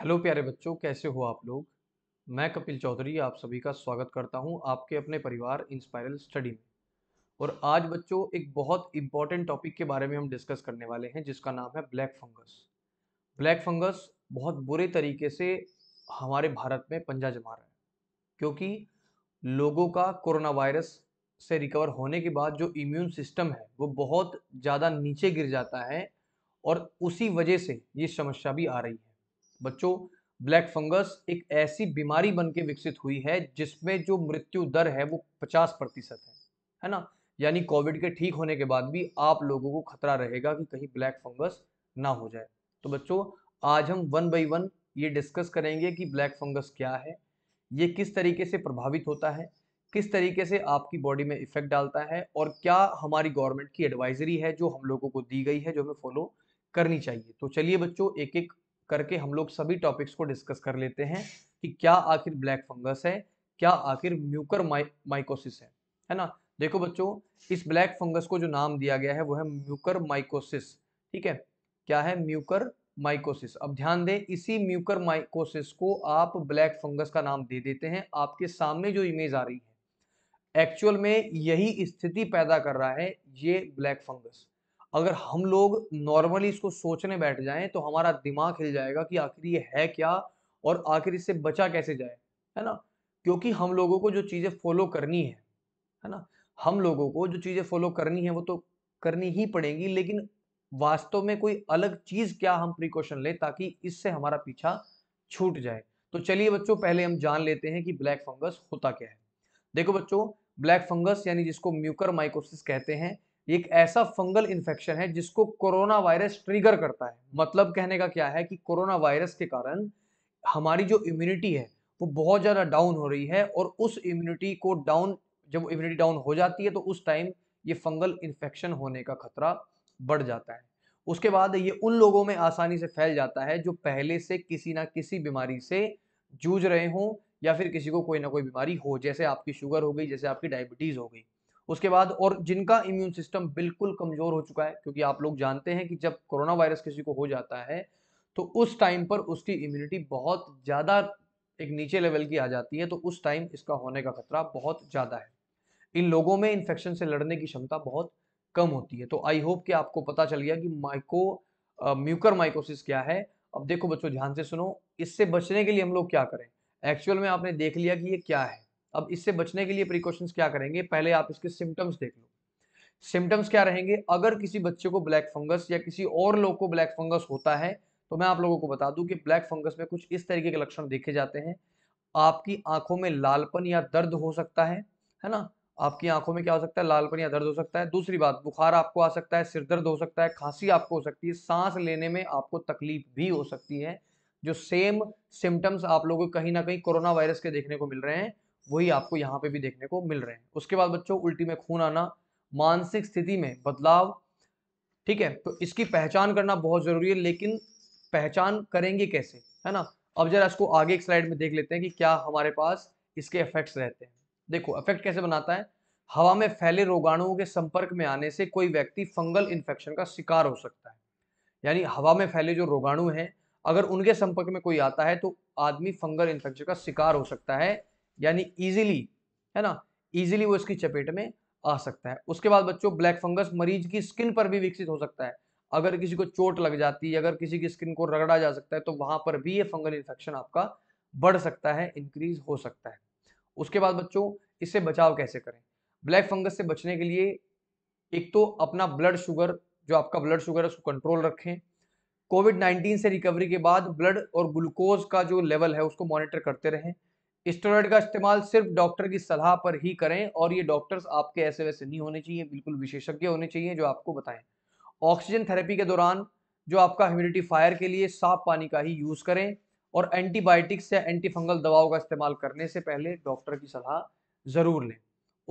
hello प्यारे बच्चों कैसे हो आप लोग मैं कपिल चौधरी आप सभी का स्वागत करता हूं आपके अपने परिवार इंस्पायरल स्टडी में और आज बच्चों एक बहुत इम्पॉर्टेंट टॉपिक के बारे में हम डिस्कस करने वाले हैं जिसका नाम है ब्लैक फंगस ब्लैक फंगस बहुत बुरे तरीके से हमारे भारत में पंजा जमा रहा है क्योंकि लोगों का कोरोना वायरस से रिकवर होने के बाद जो इम्यून सिस्टम है वो बहुत ज़्यादा नीचे गिर जाता है और उसी वजह से ये समस्या भी आ रही है बच्चों ब्लैक फंगस एक ऐसी बीमारी बन के विकसित हुई है जिसमें जो मृत्यु दर है वो पचास प्रतिशत है है ना यानी कोविड के ठीक होने के बाद भी आप लोगों को खतरा रहेगा कि कहीं ब्लैक फंगस ना हो जाए तो बच्चों आज हम वन बाई वन ये डिस्कस करेंगे कि ब्लैक फंगस क्या है ये किस तरीके से प्रभावित होता है किस तरीके से आपकी बॉडी में इफेक्ट डालता है और क्या हमारी गवर्नमेंट की एडवाइजरी है जो हम लोगों को दी गई है जो हमें फॉलो करनी चाहिए तो चलिए बच्चों एक एक करके हम लोग सभी टॉपिक्स को डिस्कस कर लेते हैं कि क्या आखिर ब्लैक फंगस है क्या आखिर म्यूकर माइकोसिस है है ना देखो बच्चों इस ब्लैक फंगस को जो नाम दिया गया है वो है म्यूकर माइकोसिस ठीक है क्या है म्यूकर माइकोसिस अब ध्यान दें इसी म्यूकर माइकोसिस को आप ब्लैक फंगस का नाम दे देते हैं आपके सामने जो इमेज आ रही है एक्चुअल में यही स्थिति पैदा कर रहा है ये ब्लैक फंगस अगर हम लोग नॉर्मली इसको सोचने बैठ जाएं तो हमारा दिमाग हिल जाएगा कि आखिर ये है क्या और आखिर इससे बचा कैसे जाए है ना क्योंकि हम लोगों को जो चीज़ें फॉलो करनी है है ना हम लोगों को जो चीज़ें फॉलो करनी है वो तो करनी ही पड़ेंगी लेकिन वास्तव में कोई अलग चीज़ क्या हम प्रिकॉशन लें ताकि इससे हमारा पीछा छूट जाए तो चलिए बच्चों पहले हम जान लेते हैं कि ब्लैक फंगस होता क्या है देखो बच्चों ब्लैक फंगस यानी जिसको म्यूकर माइकोसिस कहते हैं एक ऐसा फंगल इन्फेक्शन है जिसको कोरोना वायरस ट्रिगर करता है मतलब कहने का क्या है कि कोरोना वायरस के कारण हमारी जो इम्यूनिटी है वो बहुत ज़्यादा डाउन हो रही है और उस इम्यूनिटी को डाउन जब इम्यूनिटी डाउन हो जाती है तो उस टाइम ये फंगल इन्फेक्शन होने का खतरा बढ़ जाता है उसके बाद ये उन लोगों में आसानी से फैल जाता है जो पहले से किसी ना किसी बीमारी से जूझ रहे हों या फिर किसी को कोई ना कोई बीमारी हो जैसे आपकी शुगर हो गई जैसे आपकी डायबिटीज़ हो गई उसके बाद और जिनका इम्यून सिस्टम बिल्कुल कमज़ोर हो चुका है क्योंकि आप लोग जानते हैं कि जब कोरोना वायरस किसी को हो जाता है तो उस टाइम पर उसकी इम्यूनिटी बहुत ज़्यादा एक नीचे लेवल की आ जाती है तो उस टाइम इसका होने का खतरा बहुत ज़्यादा है इन लोगों में इन्फेक्शन से लड़ने की क्षमता बहुत कम होती है तो आई होप कि आपको पता चल गया कि माइको म्यूकर माइकोसिस क्या है अब देखो बच्चों ध्यान से सुनो इससे बचने के लिए हम लोग क्या करें एक्चुअल में आपने देख लिया कि ये क्या है अब इससे बचने के लिए प्रिकॉशंस क्या करेंगे पहले आप इसके सिम्टम्स देख लो सिम्टम्स क्या रहेंगे अगर किसी बच्चे को ब्लैक फंगस या किसी और लोग को ब्लैक फंगस होता है तो मैं आप लोगों को बता दूं कि ब्लैक फंगस में कुछ इस तरीके के लक्षण देखे जाते हैं आपकी आंखों में लालपन या दर्द हो सकता है है ना आपकी आंखों में क्या हो सकता है लालपन या दर्द हो सकता है दूसरी बात बुखार आपको आ सकता है सिर दर्द हो सकता है खांसी आपको हो सकती है सांस लेने में आपको तकलीफ भी हो सकती है जो सेम सिम्टम्स आप लोगों को कहीं ना कहीं कोरोना वायरस के देखने को मिल रहे हैं वही आपको यहाँ पे भी देखने को मिल रहे हैं उसके बाद बच्चों उल्टी में खून आना मानसिक स्थिति में बदलाव ठीक है तो इसकी पहचान करना बहुत ज़रूरी है लेकिन पहचान करेंगे कैसे है ना अब जरा इसको आगे एक स्लाइड में देख लेते हैं कि क्या हमारे पास इसके इफेक्ट्स रहते हैं देखो इफेक्ट कैसे बनाता है हवा में फैले रोगाणुओं के संपर्क में आने से कोई व्यक्ति फंगल इन्फेक्शन का शिकार हो सकता है यानी हवा में फैले जो रोगाणु हैं अगर उनके संपर्क में कोई आता है तो आदमी फंगल इन्फेक्शन का शिकार हो सकता है यानी ईजिली है ना ईजिली वो इसकी चपेट में आ सकता है उसके बाद बच्चों ब्लैक फंगस मरीज की स्किन पर भी विकसित हो सकता है अगर किसी को चोट लग जाती है अगर किसी की स्किन को रगड़ा जा सकता है तो वहां पर भी ये फंगल इन्फेक्शन आपका बढ़ सकता है इंक्रीज हो सकता है उसके बाद बच्चों इससे बचाव कैसे करें ब्लैक फंगस से बचने के लिए एक तो अपना ब्लड शुगर जो आपका ब्लड शुगर है उसको कंट्रोल रखें कोविड 19 से रिकवरी के बाद ब्लड और ग्लूकोज का जो लेवल है उसको मॉनिटर करते रहें स्टेरॉयड का इस्तेमाल सिर्फ डॉक्टर की सलाह पर ही करें और ये डॉक्टर्स आपके ऐसे वैसे नहीं होने चाहिए बिल्कुल विशेषज्ञ होने चाहिए जो आपको बताएं ऑक्सीजन थेरेपी के दौरान जो आपका ह्यूमिडिटीफायर के लिए साफ पानी का ही यूज़ करें और एंटीबायोटिक्स या एंटी फंगल दवाओं का इस्तेमाल करने से पहले डॉक्टर की सलाह ज़रूर लें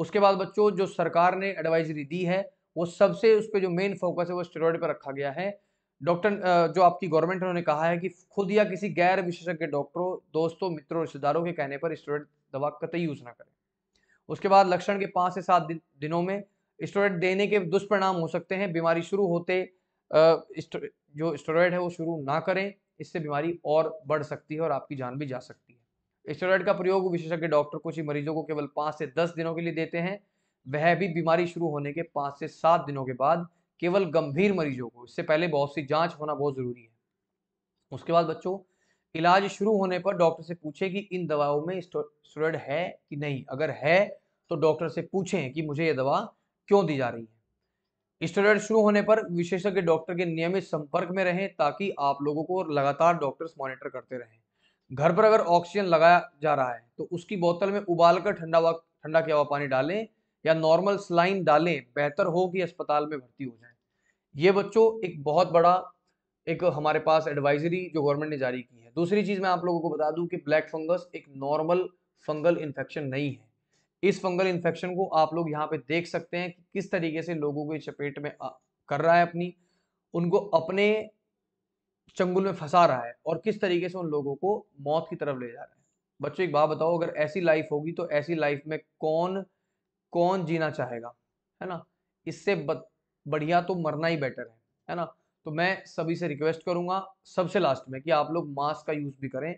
उसके बाद बच्चों जो सरकार ने एडवाइजरी दी है वो सबसे उस पर जो मेन फोकस है वो स्टेरॉयड पर रखा गया है डॉक्टर जो आपकी गवर्नमेंट उन्होंने कहा है कि खुद या किसी गैर विशेषज्ञ डॉक्टरों दोस्तों मित्रों रिश्तेदारों के कहने पर स्टूडेंट दवा कतई यूज़ ना करें उसके बाद लक्षण के पाँच से सात दिन, दिनों में स्टोरेट देने के दुष्परिणाम हो सकते हैं बीमारी शुरू होते जो स्टोरेट है वो शुरू ना करें इससे बीमारी और बढ़ सकती है और आपकी जान भी जा सकती है स्टोरेट का प्रयोग विशेषज्ञ डॉक्टर कुछ ही मरीजों को केवल पाँच से दस दिनों के लिए देते हैं वह भी बीमारी शुरू होने के पाँच से सात दिनों के बाद केवल गंभीर मरीजों को इससे पहले बहुत सी जांच होना बहुत ज़रूरी है उसके बाद बच्चों इलाज शुरू होने पर डॉक्टर से पूछे कि इन दवाओं में स्टोरेड है कि नहीं अगर है तो डॉक्टर से पूछें कि मुझे ये दवा क्यों दी जा रही है स्टेरॉइड शुरू होने पर विशेषज्ञ डॉक्टर के नियमित संपर्क में रहें ताकि आप लोगों को लगातार डॉक्टर्स मॉनिटर करते रहें घर पर अगर ऑक्सीजन लगाया जा रहा है तो उसकी बोतल में उबालकर ठंडा ठंडा किया हुआ पानी डालें या नॉर्मल स्लाइन डालें बेहतर हो कि अस्पताल में भर्ती हो जाए ये बच्चों एक बहुत बड़ा एक हमारे पास एडवाइजरी जो गवर्नमेंट ने जारी की है दूसरी चीज़ मैं आप लोगों को बता दूं कि ब्लैक फंगस एक नॉर्मल फंगल इन्फेक्शन नहीं है इस फंगल इन्फेक्शन को आप लोग यहाँ पे देख सकते हैं कि किस तरीके से लोगों को चपेट में कर रहा है अपनी उनको अपने चंगुल में फंसा रहा है और किस तरीके से उन लोगों को मौत की तरफ ले जा रहा है बच्चों एक बात बताओ अगर ऐसी लाइफ होगी तो ऐसी लाइफ में कौन कौन जीना चाहेगा है ना इससे बढ़िया तो मरना ही बेटर है है ना तो मैं सभी से रिक्वेस्ट करूंगा सबसे लास्ट में कि आप लोग मास्क का यूज़ भी करें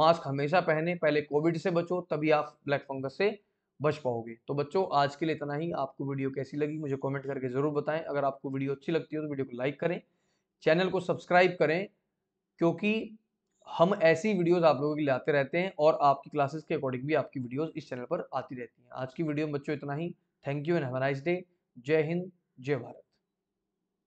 मास्क हमेशा पहने पहले कोविड से बचो तभी आप ब्लैक फंगस से बच पाओगे तो बच्चों आज के लिए इतना ही आपको वीडियो कैसी लगी मुझे कमेंट करके ज़रूर बताएं अगर आपको वीडियो अच्छी लगती हो तो वीडियो को लाइक करें चैनल को सब्सक्राइब करें क्योंकि हम ऐसी वीडियोस आप लोगों के लिए आते रहते हैं और आपकी क्लासेस के अकॉर्डिंग भी आपकी वीडियोस इस चैनल पर आती रहती हैं आज की वीडियो में बच्चों इतना ही thank you and have nice day जय हिंद जय भारत